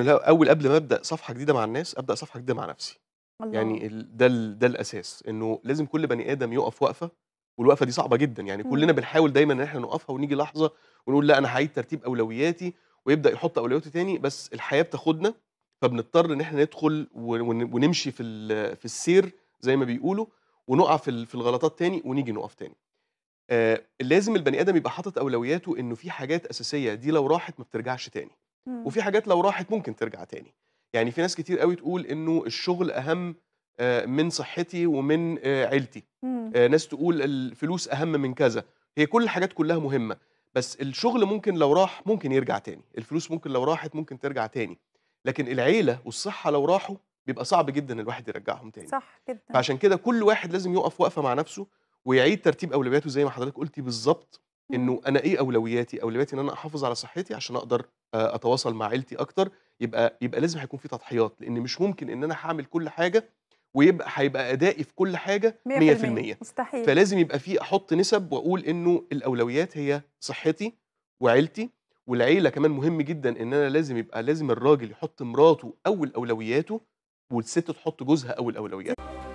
اول قبل ما ابدا صفحه جديده مع الناس ابدا صفحه جديده مع نفسي يعني الله. يعني ده ده الاساس انه لازم كل بني ادم يقف وقفه والوقفه دي صعبه جدا يعني م. كلنا بنحاول دايما ان احنا نقفها ونيجي لحظه ونقول لا انا هعيد ترتيب اولوياتي ويبدا يحط اولوياته تاني بس الحياه بتاخدنا فبنضطر ان احنا ندخل ونمشي في في السير زي ما بيقولوا ونقع في في الغلطات تاني ونيجي نقف تاني آه لازم البني ادم يبقى حاطط اولوياته انه في حاجات اساسيه دي لو راحت ما بترجعش تاني وفي حاجات لو راحت ممكن ترجع تاني يعني في ناس كتير قوي تقول انه الشغل اهم آه، من صحتي ومن آه، عيلتي آه، ناس تقول الفلوس اهم من كذا هي كل الحاجات كلها مهمه بس الشغل ممكن لو راح ممكن يرجع تاني الفلوس ممكن لو راحت ممكن ترجع تاني لكن العيله والصحه لو راحوا بيبقى صعب جدا الواحد يرجعهم تاني صح جدا فعشان كده كل واحد لازم يقف وقفه مع نفسه ويعيد ترتيب اولوياته زي ما حضرتك قلتي بالظبط انه إمم. انا ايه اولوياتي اولوياتي ان انا احافظ على صحتي عشان اقدر آه، اتواصل مع عيلتي اكتر يبقى يبقى لازم هيكون في تضحيات لان مش ممكن ان انا هعمل كل حاجه ويبقى هيبقى ادائي في كل حاجه 100%, مستحيل فلازم يبقى في احط نسب واقول انه الاولويات هي صحتي وعيلتي والعيله كمان مهم جدا ان انا لازم يبقى لازم الراجل يحط مراته اول اولوياته والست تحط جوزها اول اولوياته